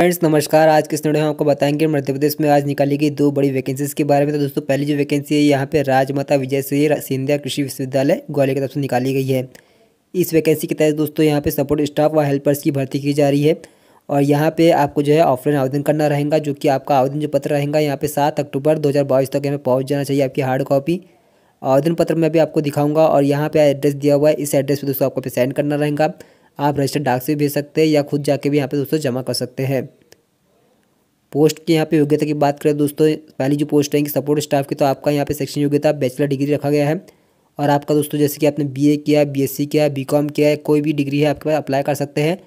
friends नमस्कार आज के स्टूडियो में आपको बताएंगे मध्य प्रदेश में आज निकाली गई दो बड़ी वैकेंसीज के बारे में तो दोस्तों पहली जो वैकेंसी है यहाँ पे राजमाता विजय श्री सिंधिया कृषि विश्वविद्यालय ग्वालियर की तरफ से निकाली गई है इस वैकेंसी के तहत दोस्तों यहाँ पे सपोर्ट स्टाफ व हेल्पर्स की भर्ती की जा रही है और यहाँ पर आपको जो है ऑफलाइन आवेदन करना रहेगा जो कि आपका आवेदन जो पत्र रहेगा यहाँ पर सात अक्टूबर दो तक हमें पहुँच जाना चाहिए आपकी हार्ड कॉपी आवेदन पत्र में भी आपको दिखाऊंगा और यहाँ पे एड्रेस दिया हुआ है इस एड्रेस पर दोस्तों आपको पे सेंड करना रहेगा आप रजिस्टर डाक से भेज सकते हैं या खुद जाके भी यहाँ पे दोस्तों जमा कर सकते हैं पोस्ट की यहाँ पे योग्यता की बात करें दोस्तों पहली जो पोस्ट रहेगी सपोर्ट स्टाफ की तो आपका यहाँ पे सेक्शन योग्यता बैचलर डिग्री रखा गया है और आपका दोस्तों जैसे कि आपने बी किया बीएससी किया बी किया है कोई भी डिग्री है आपके पास अप्लाई कर सकते हैं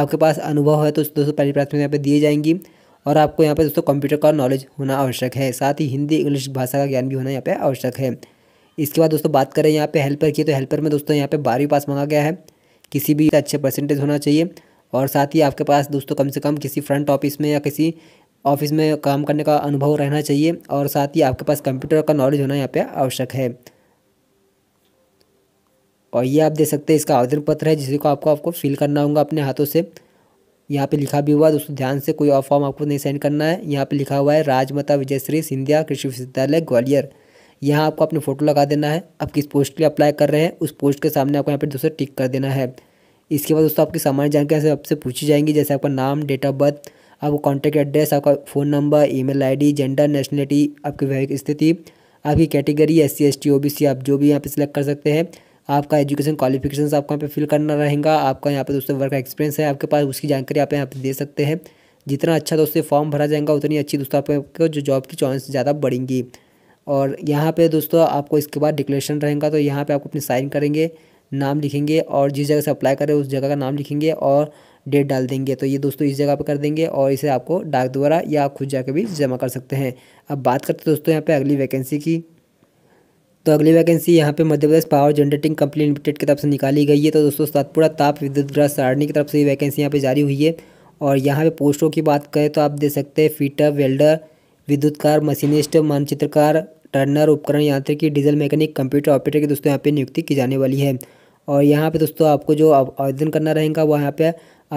आपके पास अनुभव है तो दोस्तों पहली प्राथमिकता यहाँ पर दिए जाएंगी और आपको यहाँ पर दोस्तों कंप्यूटर का नॉलेज होना आवश्यक है साथ ही हिंदी इंग्लिश भाषा का ज्ञान भी होना यहाँ पर आवश्यक है इसके बाद दोस्तों बात करें यहाँ पे हेल्पर की तो हेल्पर में दोस्तों यहाँ पे बारहवीं पास मांगा गया है किसी भी अच्छे परसेंटेज होना चाहिए और साथ ही आपके पास दोस्तों कम से कम किसी फ्रंट ऑफिस में या किसी ऑफिस में काम करने का अनुभव रहना चाहिए और साथ ही आपके पास कंप्यूटर का नॉलेज होना यहाँ पे आवश्यक है और ये आप देख सकते हैं इसका आवेदन पत्र है जिसको आपको आपको फिल करना होगा अपने हाथों से यहाँ पे लिखा भी हुआ है दोस्तों ध्यान से कोई और फॉर्म आपको नहीं सेंड करना है यहाँ पे लिखा हुआ है राजमाता विजयश्री सिंधिया कृषि विश्वविद्यालय ग्वालियर यहाँ आपको अपनी फ़ोटो लगा देना है आप किस पोस्ट के लिए अप्लाई कर रहे हैं उस पोस्ट के सामने आपको यहाँ पर दूसरे टिक कर देना है इसके बाद दोस्तों आपकी सामान्य जानकारी आपसे पूछी जाएंगी जैसे आपका नाम डेट ऑफ बर्थ आपको कॉन्टैक्ट एड्रेस आपका phone number email ID gender nationality आपकी वैविक स्थिति आपकी category S C S T O B C आप जो भी यहाँ पे सिलेक्ट कर सकते हैं आपका एजुकेशन क्वालिफिकेशन आपको यहाँ पे फिल करना रहेगा आपका यहाँ पे दोस्तों वर्क एक्सपीरियंस है आपके पास उसकी जानकारी आप यहाँ पे दे सकते हैं जितना अच्छा दोस्तों फॉर्म भरा जाएगा उतनी अच्छी दोस्तों आपको जो जॉब की चांस ज़्यादा बढ़ेंगी और यहाँ पे दोस्तों आपको इसके बाद डिक्लेरेशन रहेगा तो यहाँ पे आपको अपनी साइन करेंगे नाम लिखेंगे और जिस जगह से अप्लाई करें उस जगह का नाम लिखेंगे और डेट डाल देंगे तो ये दोस्तों इस जगह पर कर देंगे और इसे आपको डाक द्वारा या खुद जाकर भी जमा कर सकते हैं अब बात करते हैं दोस्तों यहाँ पर अगली वैकेंसी की तो अगली वैकेंसी यहाँ पे Madhya Pradesh power generating company limited की तरफ से निकाली गई है तो दोस्तों सतपुड़ा ताप विद्युत ग्रह सारणी की तरफ से ये वैकेंसी यहाँ पे जारी हुई है और यहाँ पे पोस्टों की बात करें तो आप दे सकते हैं फीटर वेल्डर विद्युतकार मशीनिस्ट मानचित्रकार टर्नर उपकरण यांत्रिकी डीजल मैकेनिक कंप्यूटर ऑपरेटर की दोस्तों यहाँ पे नियुक्ति की जाने वाली है और यहाँ पे दोस्तों आपको जो आवेदन करना रहेगा वो यहाँ पे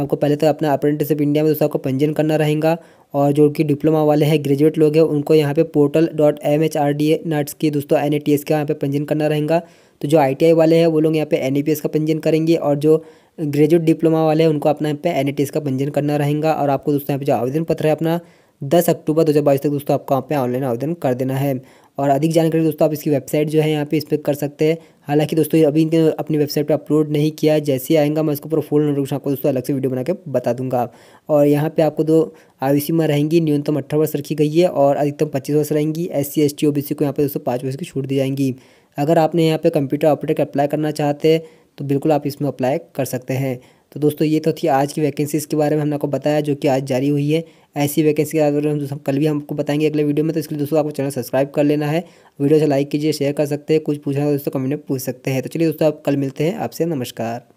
आपको पहले तो अपना अप्रेंटिसिप इंडिया में दोस्तों आपको पंजीयन करना रहेगा और जो कि डिप्लोमा वाले हैं ग्रेजुएट लोग हैं उनको यहाँ पे portal dot M H R D A NATS की दोस्तों एन ए टी एस का यहाँ पे पंजीयन करना रहेगा तो जो आई टी आई वाले हैं वो लोग यहाँ पे एन ई पी एस का पंजीयन करेंगे और जो ग्रेजुएट डिप्लोमा वाले हैं उनको अपना यहाँ पे एन ए टी एस का पंजीयन करना रहेगा और आपको दोस्तों यहाँ पे जो आवेदन पत्र है अपना दस अक्टूबर दो हज़ार बाईस तक दोस्तों आपको वहाँ पे ऑनलाइन आवेदन कर देना है और अधिक जानकारी दोस्तों आप इसकी वेबसाइट जो है यहाँ पे इस पर कर सकते हैं हालांकि दोस्तों अभी इनके अपनी वेबसाइट पे अपलोड नहीं किया है जैसे ही आएगा मैं उसको ऊपर फुल नोटिफिकेशन आपको दोस्तों अलग से वीडियो बना के बता दूंगा और यहाँ पे आपको दो आयु सीमा रहेंगी न्यूनतम अठारह वर्ष रखी गई है और अधिकतम पच्चीस वर्ष रहेंगी S C S T O B C को यहाँ पे दोस्तों पाँच वर्ष की छूट दी जाएंगी अगर आपने यहाँ पर कंप्यूटर ऑपरेटर अप्लाई करना चाहते हैं तो बिल्कुल आप इसमें अप्लाई कर सकते हैं तो दोस्तों ये तो थी आज की वैकेंसीज़ के बारे में हमने आपको बताया जो कि आज जारी हुई है ऐसी वैकेंसी के आधार हम तो कल भी हमको बताएंगे अगले वीडियो में तो इसलिए दोस्तों आपको चैनल सब्सक्राइब कर लेना है वीडियो से अच्छा लाइक कीजिए शेयर कर सकते हैं कुछ पूछना हो तो दोस्तों कमेंट में पूछ सकते हैं तो चलिए दोस्तों आप कल मिलते हैं आपसे नमस्कार